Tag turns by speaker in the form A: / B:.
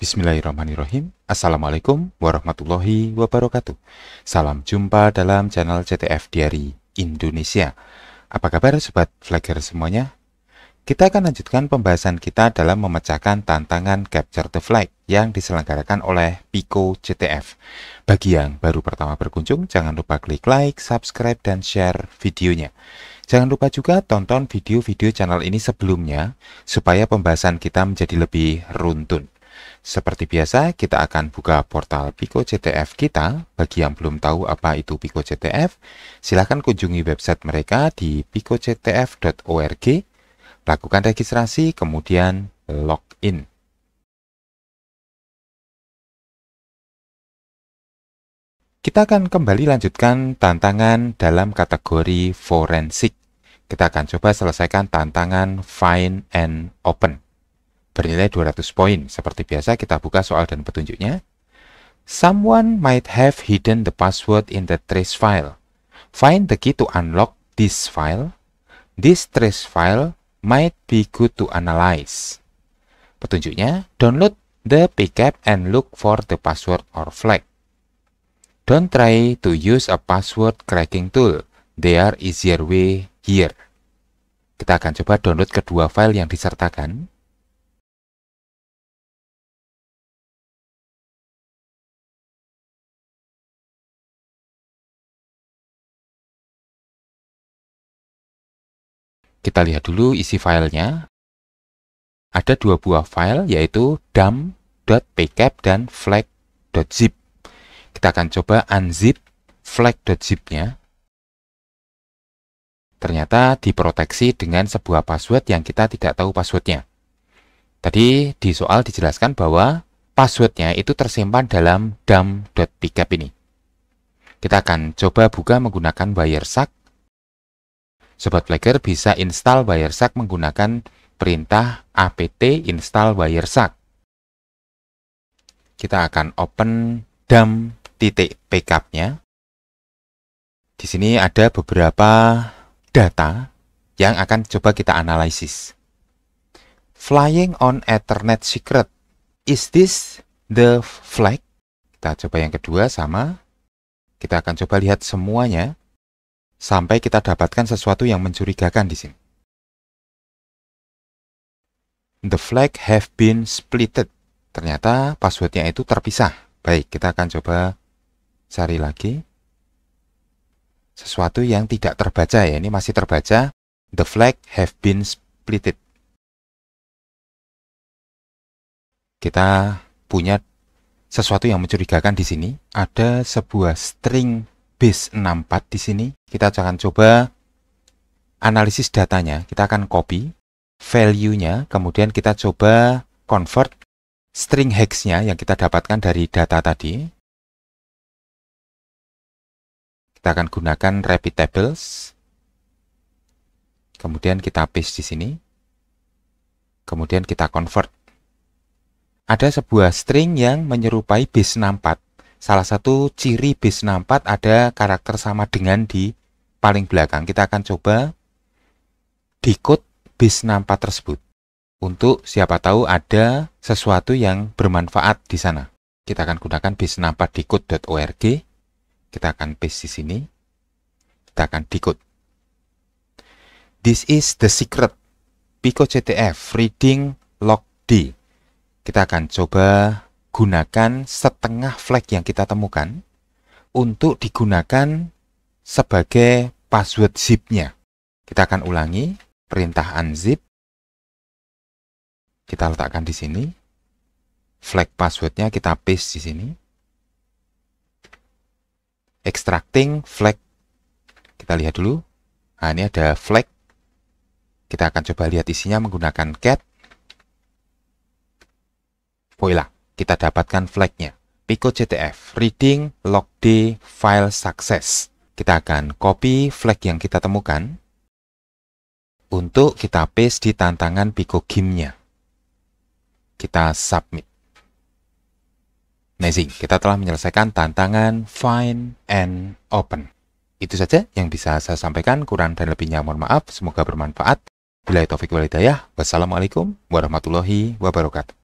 A: Bismillahirrahmanirrahim. Assalamualaikum warahmatullahi wabarakatuh. Salam jumpa dalam channel CTF Diary Indonesia. Apa kabar sobat flagger semuanya? Kita akan lanjutkan pembahasan kita dalam memecahkan tantangan Capture the Flag yang diselenggarakan oleh Pico CTF. Bagi yang baru pertama berkunjung, jangan lupa klik like, subscribe, dan share videonya. Jangan lupa juga tonton video-video channel ini sebelumnya supaya pembahasan kita menjadi lebih runtun. Seperti biasa, kita akan buka portal Pico CTF kita. Bagi yang belum tahu apa itu Pico CTF, silakan kunjungi website mereka di picoctf.org, lakukan registrasi, kemudian login. Kita akan kembali lanjutkan tantangan dalam kategori forensik. Kita akan coba selesaikan tantangan find and open bernilai 200 poin. Seperti biasa kita buka soal dan petunjuknya. Someone might have hidden the password in the trace file. Find the key to unlock this file. This trace file might be good to analyze. Petunjuknya, download the PCAP and look for the password or flag. Don't try to use a password cracking tool. There are easier way here. Kita akan coba download kedua file yang disertakan. Kita lihat dulu isi filenya. Ada dua buah file yaitu dump.pcap dan flag.zip. Kita akan coba unzip flag.zip-nya. Ternyata diproteksi dengan sebuah password yang kita tidak tahu passwordnya. Tadi di soal dijelaskan bahwa passwordnya itu tersimpan dalam dump.pcap ini. Kita akan coba buka menggunakan wireshark Sobat Flagger bisa install Wireshark menggunakan perintah apt install Wireshark. Kita akan open dump titik backupnya. Di sini ada beberapa data yang akan coba kita analisis. Flying on Ethernet Secret. Is this the flag? Kita coba yang kedua sama. Kita akan coba lihat semuanya sampai kita dapatkan sesuatu yang mencurigakan di sini. The flag have been splitted. Ternyata passwordnya itu terpisah. Baik, kita akan coba cari lagi. Sesuatu yang tidak terbaca ya, ini masih terbaca. The flag have been splitted. Kita punya sesuatu yang mencurigakan di sini. Ada sebuah string base 64 di sini. Kita akan coba analisis datanya. Kita akan copy value-nya, kemudian kita coba convert string hex-nya yang kita dapatkan dari data tadi. Kita akan gunakan rapid tables. Kemudian kita paste di sini. Kemudian kita convert. Ada sebuah string yang menyerupai base 64 Salah satu ciri bis 64 ada karakter sama dengan di paling belakang. Kita akan coba decode bis 64 tersebut. Untuk siapa tahu ada sesuatu yang bermanfaat di sana. Kita akan gunakan bis 64 decode.org. Kita akan paste di sini. Kita akan decode. This is the secret Pico CTF reading log D. Kita akan coba gunakan setengah flag yang kita temukan untuk digunakan sebagai password zip-nya. Kita akan ulangi perintah unzip. Kita letakkan di sini. Flag passwordnya kita paste di sini. Extracting flag. Kita lihat dulu. Nah, ini ada flag. Kita akan coba lihat isinya menggunakan cat. Voila kita dapatkan flagnya. Pico CTF reading log D file success. Kita akan copy flag yang kita temukan untuk kita paste di tantangan Pico Game-nya. Kita submit. Amazing, kita telah menyelesaikan tantangan find and open. Itu saja yang bisa saya sampaikan, kurang dan lebihnya mohon maaf, semoga bermanfaat. Bila itu taufik walidayah, wassalamualaikum warahmatullahi wabarakatuh.